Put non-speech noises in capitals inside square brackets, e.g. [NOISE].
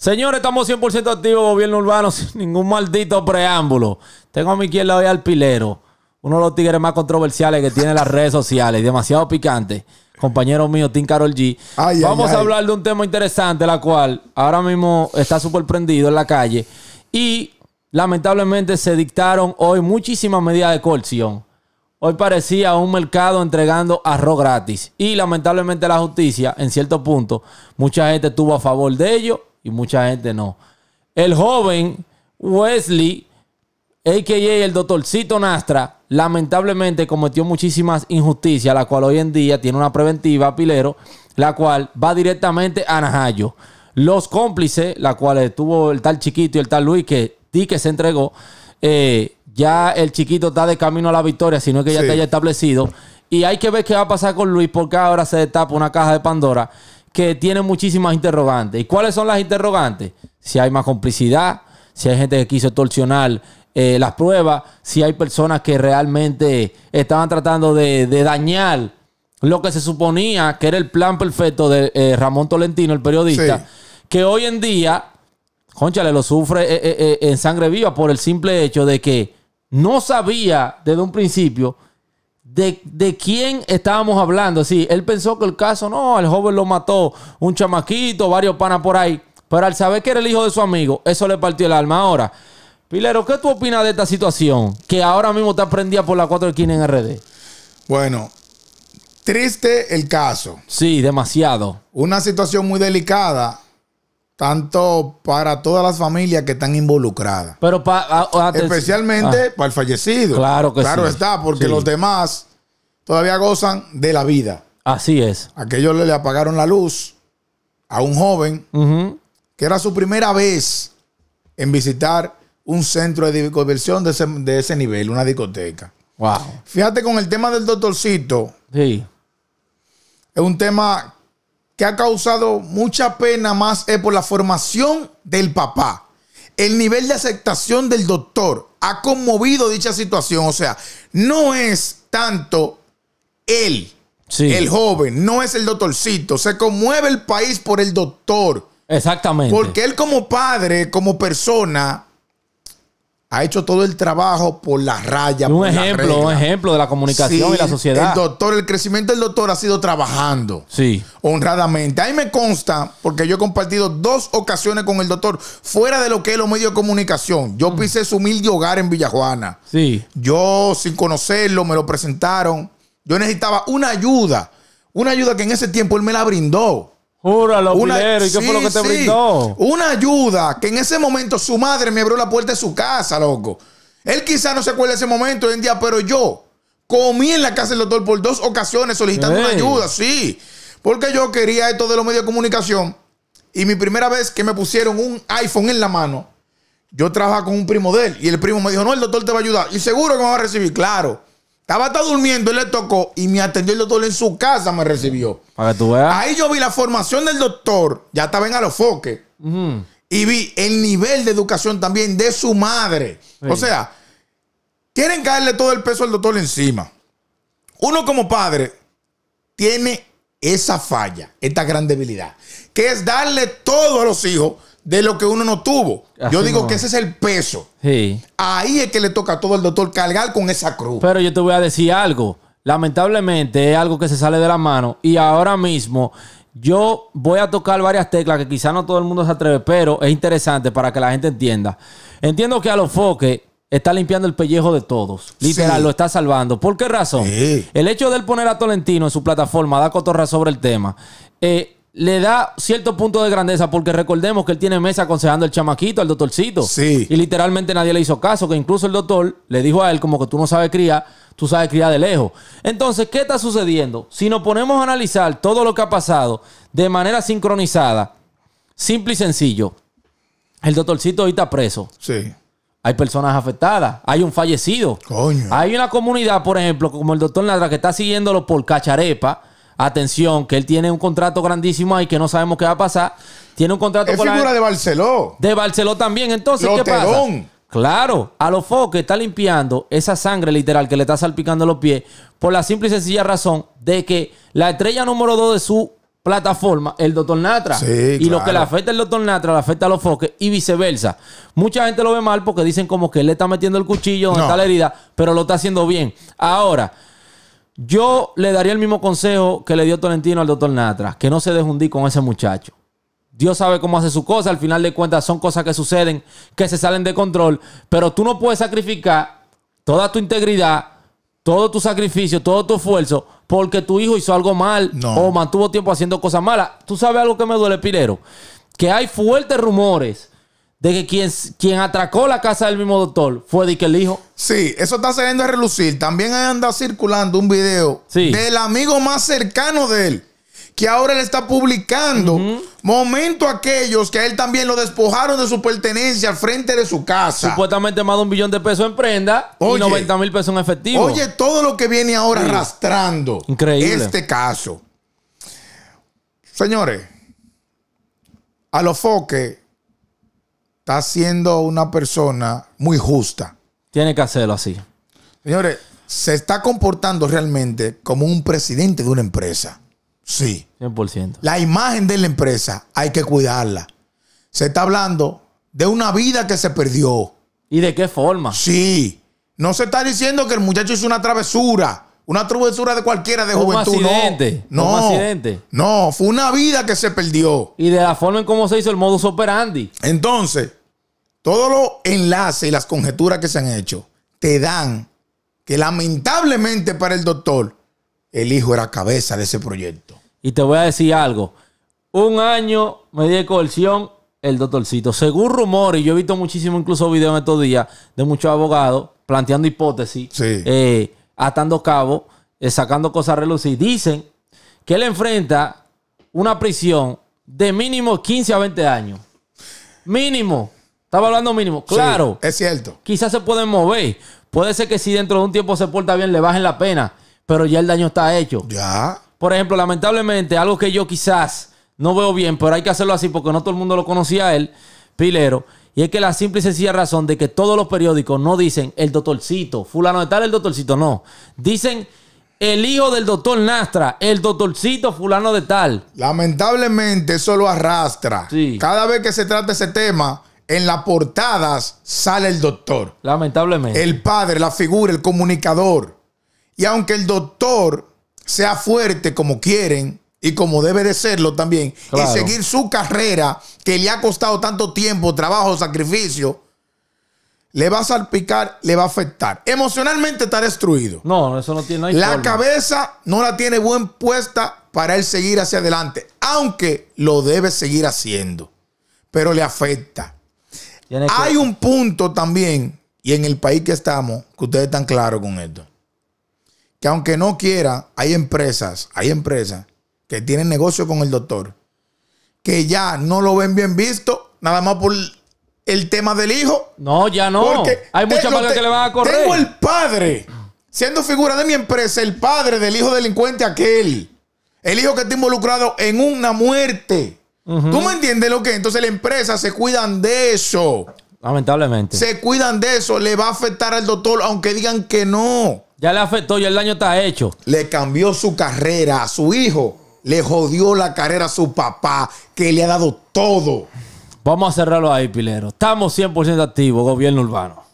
Señores, estamos 100% activos, gobierno urbano, [LAUGHS] sin ningún maldito preámbulo. Tengo a mi izquierda hoy al pilero, uno de los tigres más controversiales que tiene las redes sociales, demasiado picante. Compañero mío, Tim Carol G. Vamos a hablar de un tema interesante, la cual ahora mismo está súper prendido en la calle. Y lamentablemente se dictaron hoy muchísimas medidas de coerción. Hoy parecía un mercado entregando arroz gratis. Y lamentablemente la justicia, en cierto punto, mucha gente estuvo a favor de ello y mucha gente no. El joven Wesley, a.k.a. el doctorcito Nastra, lamentablemente cometió muchísimas injusticias, la cual hoy en día tiene una preventiva, Pilero, la cual va directamente a Najayo. Los cómplices, la cual estuvo el tal chiquito y el tal Luis, que di que se entregó, eh, ya el chiquito está de camino a la victoria, sino que ya está establecido. Y hay que ver qué va a pasar con Luis, porque ahora se destapa una caja de Pandora que tiene muchísimas interrogantes. ¿Y cuáles son las interrogantes? Si hay más complicidad, si hay gente que quiso torsionar eh, las pruebas, si hay personas que realmente estaban tratando de, dañar lo que se suponía que era el plan perfecto de eh, Ramón Tolentino, el periodista, que hoy en día, conchale, lo sufre eh, en sangre viva por el simple hecho de que no sabía desde un principio ¿De, quién estábamos hablando? Sí, él pensó que el caso, no, el joven lo mató, un chamaquito, varios panas por ahí. Pero al saber que era el hijo de su amigo, eso le partió el alma. Ahora, Pilero, ¿qué tú opinas de esta situación? Que ahora mismo está prendida por la cuatro esquinas en RD. Bueno, triste el caso. Sí, demasiado. Una situación muy delicada tanto para todas las familias que están involucradas. Pero especialmente ah. para el fallecido. Claro que sí. Claro está, porque los demás todavía gozan de la vida. Así es. Aquellos le, apagaron la luz a un joven que era su primera vez en visitar un centro de diversión de ese, de ese nivel, una discoteca. Wow. Fíjate con el tema del doctorcito. Sí. Es un tema que ha causado mucha pena más es por la formación del papá. El nivel de aceptación del doctor ha conmovido dicha situación. O sea, no es tanto él, el joven, no es el doctorcito. Se conmueve el país por el doctor. Exactamente. Porque él como padre, como persona, ha hecho todo el trabajo por la raya. Un ejemplo, un ejemplo de la comunicación y la sociedad. El doctor, el crecimiento del doctor ha sido trabajando. Sí. Honradamente. Ahí me consta, porque yo he compartido dos ocasiones con el doctor, fuera de lo que es los medios de comunicación. Yo mm. pisé su humilde hogar en Villajuana. Sí. Yo, sin conocerlo, me lo presentaron. Yo necesitaba una ayuda. Una ayuda que en ese tiempo él me la brindó una, ¿y qué fue lo que te brindó? Una ayuda que en ese momento su madre me abrió la puerta de su casa, loco. Él quizá no se acuerda de ese momento hoy en día, pero yo comí en la casa del doctor por dos ocasiones solicitando una ayuda, sí. Porque yo quería esto de los medios de comunicación. Y mi primera vez que me pusieron un iPhone en la mano, yo trabajaba con un primo de él. Y el primo me dijo, no, el doctor te va a ayudar. Y seguro que me va a recibir, claro. Estaba hasta durmiendo y le tocó y me atendió el doctor en su casa, me recibió. Para que tú veas. Ahí yo vi la formación del doctor, ya estaba en a los Y vi el nivel de educación también de su madre. O sea, quieren caerle todo el peso al doctor encima. Uno como padre tiene esa falla, esta gran debilidad, que es darle todo a los hijos de lo que uno no tuvo. yo digo que ese es el peso. Sí. Ahí es que le toca a todo el doctor cargar con esa cruz. Pero yo te voy a decir algo. Lamentablemente es algo que se sale de la mano. Y ahora mismo yo voy a tocar varias teclas que quizá no todo el mundo se atreve, pero es interesante para que la gente entienda. Entiendo que a los foques está limpiando el pellejo de todos. Literal, lo está salvando. ¿Por qué razón? El hecho de él poner a Tolentino en su plataforma da cotorra sobre el tema. Eh, le da cierto punto de grandeza, porque recordemos que él tiene mesa aconsejando al chamaquito, al doctorcito. Sí. Y literalmente nadie le hizo caso, que incluso el doctor le dijo a él como que tú no sabes cría tú sabes cría de lejos. Entonces, ¿qué está sucediendo? Si nos ponemos a analizar todo lo que ha pasado de manera sincronizada, simple y sencillo, el doctorcito hoy está preso. Sí. Hay personas afectadas, hay un fallecido. Hay una comunidad, por ejemplo, como el doctor Nadra, que está siguiéndolo por cacharepa Atención, que él tiene un contrato grandísimo ahí que no sabemos qué va a pasar. Tiene un contrato es con figura de Barceló. De Barceló también. Entonces, ¿qué pasa? Claro, a los Foques está limpiando esa sangre literal que le está salpicando los pies por la simple y sencilla razón de que la estrella número dos de su plataforma, el doctor Natra. y lo que le afecta al doctor Natra le afecta a los foques y viceversa. Mucha gente lo ve mal porque dicen como que él le está metiendo el cuchillo donde está la herida, pero lo está haciendo bien. Ahora, yo le daría el mismo consejo que le dio Tolentino al doctor Natra, que no se deshundí con ese muchacho. Dios sabe cómo hace su cosa, al final de cuentas son cosas que suceden, que se salen de control, pero tú no puedes sacrificar toda tu integridad, todo tu sacrificio, todo tu esfuerzo, porque tu hijo hizo algo mal o mantuvo tiempo haciendo cosas malas. Tú sabes algo que me duele, pilero? que hay fuertes rumores de que quien, atracó la casa del mismo doctor fue de que el hijo. Sí, eso está saliendo a relucir. También anda circulando un video del amigo más cercano de él, que ahora le está publicando momentos momento aquellos que a él también lo despojaron de su pertenencia al frente de su casa. Supuestamente más de un billón de pesos en prenda y 90 mil pesos en efectivo. Oye, todo lo que viene ahora arrastrando Increíble. este caso. Señores, a los foques está siendo una persona muy justa. Tiene que hacerlo así. Señores, se está comportando realmente como un presidente de una empresa. Sí. 100%. La imagen de la empresa hay que cuidarla. Se está hablando de una vida que se perdió. ¿Y de qué forma? Sí. No se está diciendo que el muchacho hizo una travesura. Una travesura de cualquiera de juventud. Un accidente. No. Un accidente. No, fue una vida que se perdió. Y de la forma en cómo se hizo el modus operandi. Entonces, todos los enlaces y las conjeturas que se han hecho te dan que lamentablemente para el doctor, el hijo era cabeza de ese proyecto. Y te voy a decir algo. Un año me di de coerción el doctorcito. Según rumores, y yo he visto muchísimo incluso videos en estos días de muchos abogados planteando hipótesis, eh, atando cabos, eh, sacando cosas a relucir. Dicen que él enfrenta una prisión de mínimo 15 a 20 años. Mínimo. Estaba hablando mínimo. Claro. es cierto. Quizás se pueden mover. Puede ser que si dentro de un tiempo se porta bien, le bajen la pena. Pero ya el daño está hecho. Ya. Por ejemplo, lamentablemente, algo que yo quizás no veo bien, pero hay que hacerlo así porque no todo el mundo lo conocía a él, Pilero. Y es que la simple y sencilla razón de que todos los periódicos no dicen el doctorcito, fulano de tal, el doctorcito, no. Dicen el hijo del doctor Nastra, el doctorcito fulano de tal. Lamentablemente eso lo arrastra. Sí. Cada vez que se trata ese tema, en las portadas sale el doctor. Lamentablemente. El padre, la figura, el comunicador. Y aunque el doctor sea fuerte como quieren y como debe de serlo también, y seguir su carrera que le ha costado tanto tiempo, trabajo, sacrificio, le va a salpicar, le va a afectar. Emocionalmente está destruido. No, eso no tiene no La cabeza no la tiene buen puesta para él seguir hacia adelante, aunque lo debe seguir haciendo, pero le afecta. Hay un punto también, y en el país que estamos, que ustedes están claros con esto. Que aunque no quiera, hay empresas, hay empresas que tienen negocio con el doctor, que ya no lo ven bien visto, nada más por el tema del hijo. No, ya no. Porque hay muchas madres que le van a correr. Tengo el padre, siendo figura de mi empresa, el padre del hijo delincuente aquel. El hijo que está involucrado en una muerte. ¿Tú me entiendes lo que? Entonces la empresa se cuidan de eso. Lamentablemente. Se cuidan de eso. Le va a afectar al doctor, aunque digan que no. Ya le afectó, y el daño está hecho. Le cambió su carrera a su hijo. Le jodió la carrera a su papá, que le ha dado todo. Vamos a cerrarlo ahí, Pilero. Estamos 100% activos, gobierno urbano.